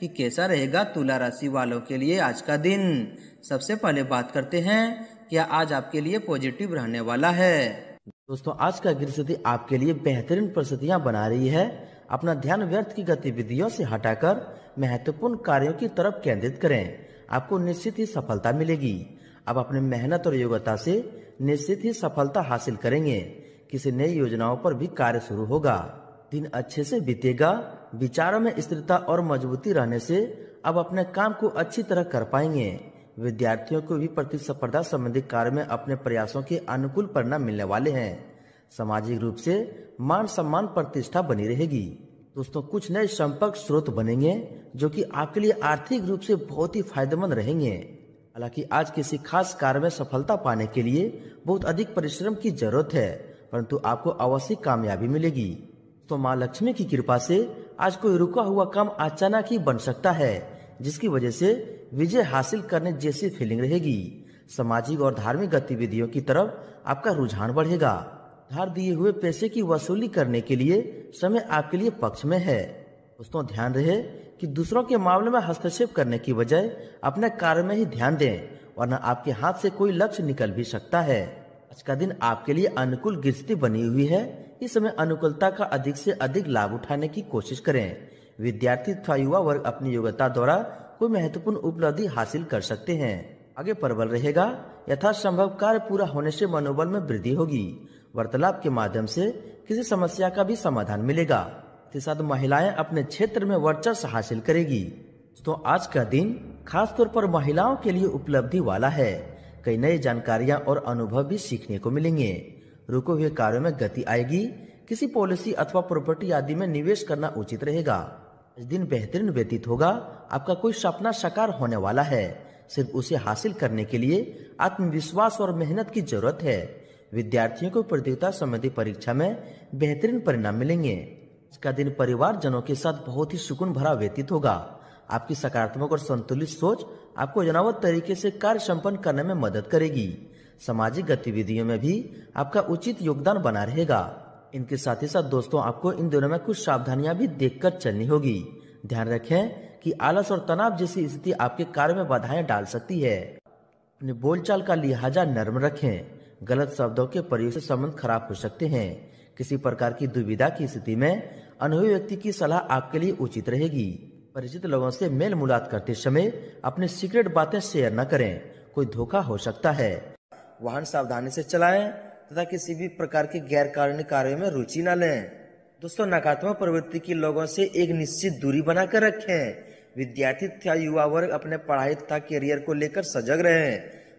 कि कैसा रहेगा तुला राशि वालों के लिए आज का दिन सबसे पहले बात करते हैं क्या आज आपके लिए पॉजिटिव रहने वाला है दोस्तों आज का गृहस्थिति आपके लिए बेहतरीन परिस्थितियाँ बना रही है अपना ध्यान व्यर्थ की गतिविधियों से हटाकर महत्वपूर्ण कार्यों की तरफ केंद्रित करें आपको निश्चित ही सफलता मिलेगी आप अपने मेहनत और योग्यता से निश्चित ही सफलता हासिल करेंगे किसी नई योजनाओं पर भी कार्य शुरू होगा दिन अच्छे से बीतेगा विचारों में स्थिरता और मजबूती रहने से अब अपने काम को अच्छी तरह कर पाएंगे विद्यार्थियों को भी प्रतिस्पर्धा संबंधी कार्य में अपने प्रयासों के अनुकूल परिणाम मिलने वाले हैं सामाजिक रूप से मान सम्मान प्रतिष्ठा बनी रहेगी दोस्तों कुछ नए संपर्क स्रोत बनेंगे जो कि आपके लिए आर्थिक रूप से बहुत ही फायदेमंद रहेंगे हालांकि आज किसी खास कार्य में सफलता पाने के लिए बहुत अधिक परिश्रम की जरूरत है परंतु आपको अवश्य कामयाबी मिलेगी तो माँ लक्ष्मी की कृपा से आज कोई रुका हुआ काम अचानक ही बन सकता है जिसकी वजह से विजय हासिल करने जैसी फीलिंग रहेगी सामाजिक और धार्मिक गतिविधियों की तरफ आपका रुझान बढ़ेगा धार दिए हुए पैसे की वसूली करने के लिए समय आपके लिए पक्ष में है दोस्तों ध्यान रहे कि दूसरों के मामले में हस्तक्षेप करने की बजाय अपने कार्य में ही ध्यान दें वरना आपके हाथ से कोई लक्ष्य निकल भी सकता है आज का दिन आपके लिए अनुकूल गिरती बनी हुई है इस समय अनुकूलता का अधिक से अधिक लाभ उठाने की कोशिश करें विद्यार्थी तथा युवा वर्ग अपनी योग्यता द्वारा कोई महत्वपूर्ण उपलब्धि हासिल कर सकते हैं आगे प्रबल रहेगा यथासंभव कार्य पूरा होने से मनोबल में वृद्धि होगी वार्तालाप के माध्यम से किसी समस्या का भी समाधान मिलेगा इसके साथ महिलाएं अपने क्षेत्र में वर्चस्व हासिल करेगी तो आज का दिन खास तौर पर महिलाओं के लिए उपलब्धि वाला है कई नई जानकारियां और अनुभव भी सीखने को मिलेंगे रुके हुए कार्यों में गति आएगी किसी पॉलिसी अथवा प्रॉपर्टी आदि में निवेश करना उचित रहेगा इस दिन बेहतरीन व्यतीत होगा आपका कोई सपना साकार होने वाला है सिर्फ उसे हासिल करने के लिए आत्मविश्वास और मेहनत की जरूरत है विद्यार्थियों को प्रतियोगिता संबंधी परीक्षा में बेहतरीन परिणाम मिलेंगे इसका दिन परिवार जनों के साथ बहुत ही सुकून भरा व्यतीत होगा आपकी सकारात्मक और संतुलित सोच आपको जनावत तरीके से कार्य संपन्न करने में मदद करेगी सामाजिक गतिविधियों में भी आपका उचित योगदान बना रहेगा इनके साथ ही साथ दोस्तों आपको इन दोनों में कुछ सावधानियां भी देखकर चलनी होगी ध्यान रखें कि आलस और तनाव जैसी स्थिति आपके कार्य में बाधाएं डाल सकती है अपने बोलचाल का लिहाजा नर्म रखें गलत शब्दों के प्रयोग से संबंध खराब हो सकते हैं किसी प्रकार की दुविधा की स्थिति में अनुभवी व्यक्ति की सलाह आपके लिए उचित रहेगी परिचित लोगों से मेल मुलाकात करते समय अपने सीक्रेट बातें शेयर न करें कोई धोखा हो सकता है वाहन सावधानी से चलाएं तथा किसी भी प्रकार के गैर कानूनी कार्यो में रुचि न लें दोस्तों नकारात्मक प्रवृत्ति के लोगों से एक निश्चित दूरी बनाकर रखें विद्यार्थी तथा युवा वर्ग अपने पढ़ाई तथा करियर को लेकर सजग रहे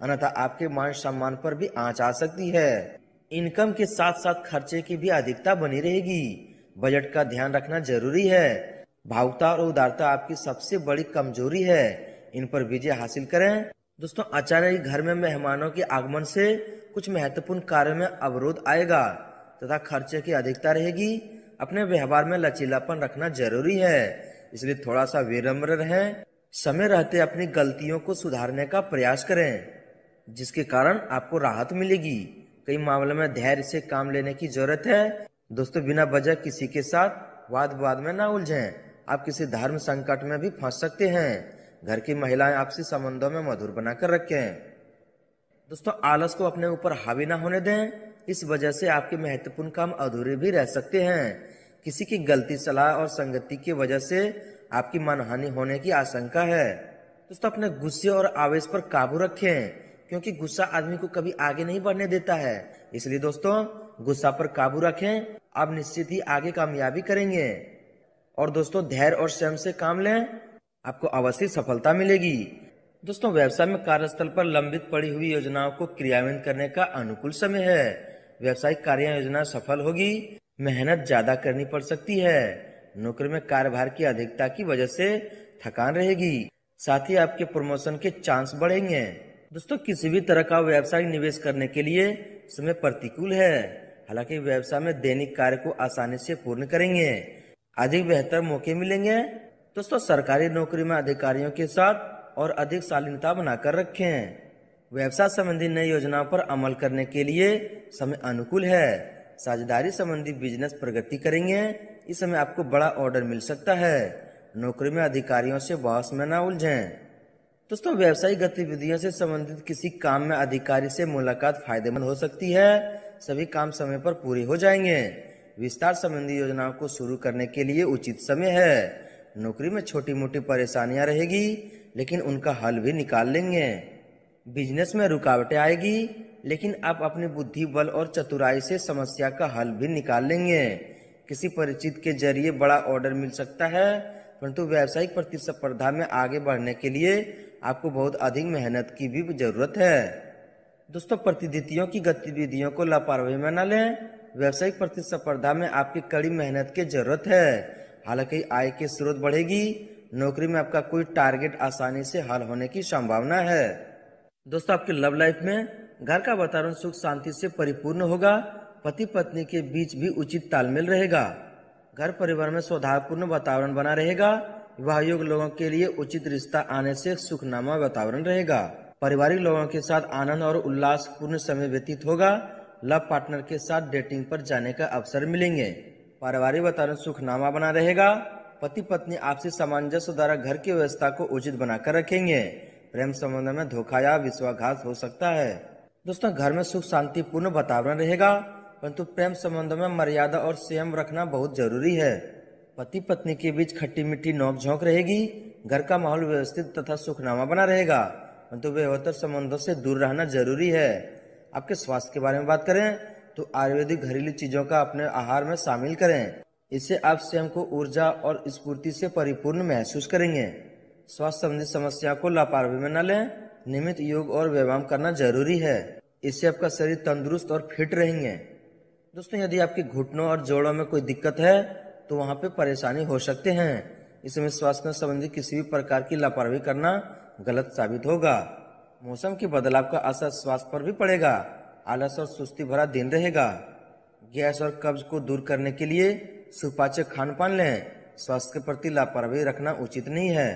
अन्यथा आपके मान सम्मान पर भी आँच आ सकती है इनकम के साथ साथ खर्चे की भी अधिकता बनी रहेगी बजट का ध्यान रखना जरूरी है भावुकता और उदारता आपकी सबसे बड़ी कमजोरी है इन पर विजय हासिल करें दोस्तों अचानक घर में मेहमानों के आगमन से कुछ महत्वपूर्ण कार्यों में अवरोध आएगा तथा खर्चे की अधिकता रहेगी अपने व्यवहार में लचीलापन रखना जरूरी है इसलिए थोड़ा सा विनम्र रहें समय रहते अपनी गलतियों को सुधारने का प्रयास करें जिसके कारण आपको राहत मिलेगी कई मामलों में धैर्य से काम लेने की जरूरत है दोस्तों बिना वजह किसी के साथ वाद विवाद में ना उलझें आप किसी धर्म संकट में भी फंस सकते हैं घर की महिलाएं आपसी संबंधों में मधुर बनाकर रखें दोस्तों आलस को अपने ऊपर हावी ना होने दें इस वजह से आपके महत्वपूर्ण काम अधूरे भी रह सकते हैं किसी की गलती सलाह और संगति की वजह से आपकी मनहानि होने की आशंका है दोस्तों अपने गुस्से और आवेश पर काबू रखें क्योंकि गुस्सा आदमी को कभी आगे नहीं बढ़ने देता है इसलिए दोस्तों गुस्सा पर काबू रखें आप निश्चित ही आगे कामयाबी करेंगे और दोस्तों धैर्य और स्वयं से काम लें आपको अवश्य सफलता मिलेगी दोस्तों व्यवसाय में कार्यस्थल पर लंबित पड़ी हुई योजनाओं को क्रियान्वित करने का अनुकूल समय है व्यवसायिक कार्य योजना सफल होगी मेहनत ज्यादा करनी पड़ सकती है नौकरी में कार्यभार की अधिकता की वजह से थकान रहेगी साथ ही आपके प्रमोशन के चांस बढ़ेंगे दोस्तों किसी भी तरह का व्यवसाय निवेश करने के लिए समय प्रतिकूल है हालांकि व्यवसाय में दैनिक कार्य को आसानी से पूर्ण करेंगे अधिक बेहतर मौके मिलेंगे दोस्तों सरकारी नौकरी में अधिकारियों के साथ और अधिक शालीनता बनाकर रखें व्यवसाय संबंधी नई योजनाओं पर अमल करने के लिए समय अनुकूल है साझेदारी संबंधी बिजनेस प्रगति करेंगे इस समय आपको बड़ा ऑर्डर मिल सकता है नौकरी में अधिकारियों से बहस में ना उलझें दोस्तों व्यवसायिक गतिविधियों से संबंधित किसी काम में अधिकारी से मुलाकात फायदेमंद हो सकती है सभी काम समय पर पूरे हो जाएंगे विस्तार संबंधी योजनाओं को शुरू करने के लिए उचित समय है नौकरी में छोटी मोटी परेशानियां रहेगी लेकिन उनका हल भी निकाल लेंगे बिजनेस में रुकावटें आएगी लेकिन आप अपनी बुद्धि बल और चतुराई से समस्या का हल भी निकाल लेंगे किसी परिचित के जरिए बड़ा ऑर्डर मिल सकता है परंतु व्यावसायिक प्रतिस्पर्धा में आगे बढ़ने के लिए आपको बहुत अधिक मेहनत की भी जरूरत है दोस्तों प्रतिद्वितियों की गतिविधियों को लापरवाही में न लें व्यावसायिक प्रतिस्पर्धा में आपकी कड़ी मेहनत की जरूरत है हालांकि आय के स्रोत बढ़ेगी नौकरी में आपका कोई टारगेट आसानी से हल होने की संभावना है दोस्तों आपके लव लाइफ में घर का वातावरण सुख शांति से परिपूर्ण होगा पति पत्नी के बीच भी उचित तालमेल रहेगा घर परिवार में सौहार्दपूर्ण वातावरण बना रहेगा विवाह योग लोगों के लिए उचित रिश्ता आने से सुखनामा वातावरण रहेगा पारिवारिक लोगों के साथ आनंद और उल्लास पूर्ण समय व्यतीत होगा लव पार्टनर के साथ डेटिंग पर जाने का अवसर मिलेंगे पारिवारिक वातावरण सुखनामा बना रहेगा पति पत्नी आपसी सामंजस्य द्वारा घर की व्यवस्था को उचित बनाकर रखेंगे प्रेम संबंध में धोखा या विश्वाघात हो सकता है दोस्तों घर में सुख शांति पूर्ण वातावरण रहेगा परंतु प्रेम संबंध में मर्यादा और संयम रखना बहुत जरूरी है पति पत्नी के बीच खट्टी मिट्टी नोक झोंक रहेगी घर का माहौल व्यवस्थित तथा सुखनामा बना रहेगा परंतु व्यवहार संबंधों से दूर रहना जरूरी है आपके स्वास्थ्य के बारे में बात करें तो आयुर्वेदिक घरेलू चीजों का अपने आहार में शामिल करें इससे आप स्वयं को ऊर्जा और स्फूर्ति से परिपूर्ण महसूस करेंगे स्वास्थ्य संबंधी समस्या को लापरवाही में न लें नियमित योग और व्यायाम करना जरूरी है इससे आपका शरीर तंदुरुस्त और फिट रहेंगे दोस्तों यदि आपके घुटनों और जोड़ों में कोई दिक्कत है तो वहाँ पे परेशानी हो सकते हैं इसमें स्वास्थ्य संबंधी किसी भी प्रकार की लापरवाही करना गलत साबित होगा मौसम के बदलाव का असर स्वास्थ्य पर भी पड़ेगा आलस और सुस्ती भरा दिन रहेगा गैस और कब्ज को दूर करने के लिए सुपाच्य खान पान लें स्वास्थ्य के प्रति लापरवाही रखना उचित नहीं है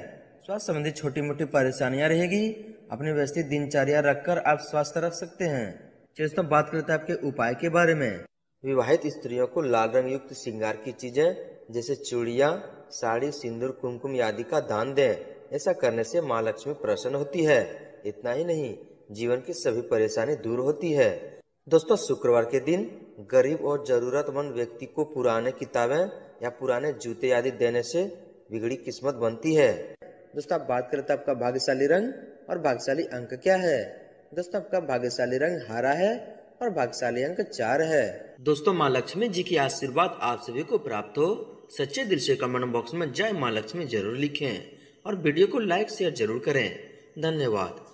स्वास्थ्य संबंधी छोटी मोटी परेशानियां रहेगी अपनी व्यवस्थित दिनचर्या रखकर आप स्वास्थ्य रख सकते हैं दोस्तों बात करते हैं आपके उपाय के बारे में विवाहित स्त्रियों को लाल रंग युक्त श्रृंगार की चीजें जैसे चूड़िया साड़ी सिंदूर कुमकुम आदि का दान दें ऐसा करने से माँ लक्ष्मी प्रसन्न होती है इतना ही नहीं जीवन की सभी परेशानी दूर होती है दोस्तों शुक्रवार के दिन गरीब और जरूरतमंद व्यक्ति को पुराने किताबें या पुराने जूते आदि देने से बिगड़ी किस्मत बनती है दोस्तों आप बात करें तो आपका भाग्यशाली रंग और भाग्यशाली अंक क्या है दोस्तों आपका भाग्यशाली रंग हरा है और भाग्यशाली अंक चार है दोस्तों माँ लक्ष्मी जी की आशीर्वाद आप सभी को प्राप्त हो सच्चे दिल से कमेंट बॉक्स में जय माँ लक्ष्मी जरूर लिखें और वीडियो को लाइक शेयर जरूर करें धन्यवाद